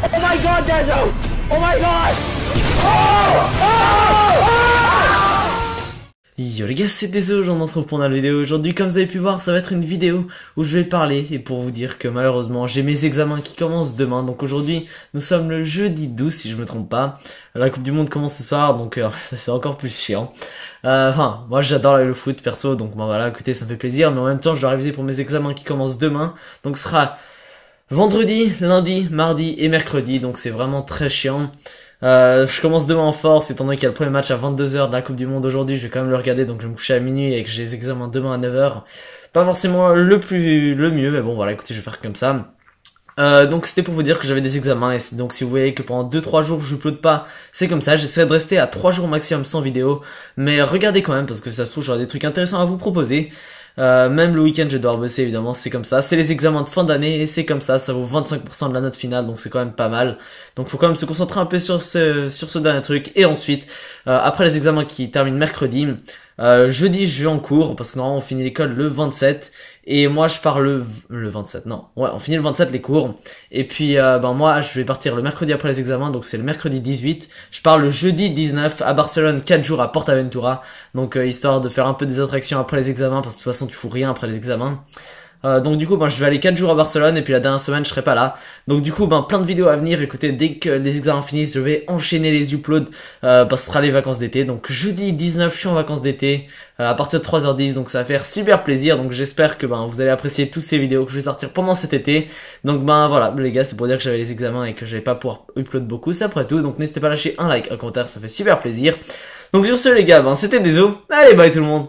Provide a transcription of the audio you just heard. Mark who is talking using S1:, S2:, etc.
S1: Oh my god, Oh my god! Yo les gars, c'est désolé, j'en on trouve retrouve pour une vidéo. Aujourd'hui, comme vous avez pu voir, ça va être une vidéo où je vais parler et pour vous dire que malheureusement, j'ai mes examens qui commencent demain. Donc aujourd'hui, nous sommes le jeudi 12 si je me trompe pas. La Coupe du Monde commence ce soir, donc euh, c'est encore plus chiant. Euh, enfin, moi j'adore le foot perso, donc voilà, écoutez, ça me fait plaisir. Mais en même temps, je dois réviser pour mes examens qui commencent demain. Donc ce sera vendredi, lundi, mardi et mercredi, donc c'est vraiment très chiant. Euh, je commence demain en force, étant donné qu'il y a le premier match à 22h de la Coupe du Monde aujourd'hui, je vais quand même le regarder, donc je vais me coucher à minuit et que j'ai les examens demain à 9h. Pas forcément le plus, le mieux, mais bon voilà, écoutez, je vais faire comme ça. Euh, donc c'était pour vous dire que j'avais des examens et donc si vous voyez que pendant 2-3 jours je plotte pas, c'est comme ça, j'essaie de rester à 3 jours maximum sans vidéo, mais regardez quand même parce que ça se trouve j'aurai des trucs intéressants à vous proposer. Euh, même le week-end, je dois bosser, évidemment, c'est comme ça. C'est les examens de fin d'année et c'est comme ça. Ça vaut 25% de la note finale, donc c'est quand même pas mal. Donc faut quand même se concentrer un peu sur ce, sur ce dernier truc. Et ensuite, euh, après les examens qui terminent mercredi, euh, jeudi, je vais en cours parce que normalement on finit l'école le 27 et moi je pars le le 27. Non, ouais, on finit le 27 les cours et puis euh, ben moi je vais partir le mercredi après les examens donc c'est le mercredi 18. Je pars le jeudi 19 à Barcelone 4 jours à Portaventura donc euh, histoire de faire un peu des attractions après les examens parce que de toute façon tu fous rien après les examens. Euh, donc du coup, ben, je vais aller 4 jours à Barcelone et puis la dernière semaine, je serai pas là. Donc du coup, ben, plein de vidéos à venir. Écoutez, dès que les examens finissent, je vais enchaîner les uploads euh, parce ben, que ce sera les vacances d'été. Donc jeudi 19, je suis en vacances d'été euh, à partir de 3h10. Donc ça va faire super plaisir. Donc j'espère que ben, vous allez apprécier toutes ces vidéos que je vais sortir pendant cet été. Donc ben voilà, les gars, c'est pour dire que j'avais les examens et que je vais pas pouvoir upload beaucoup. C'est après tout. Donc n'hésitez pas à lâcher un like, un commentaire, ça fait super plaisir. Donc sur ce les gars, ben, c'était os. Allez, bye tout le monde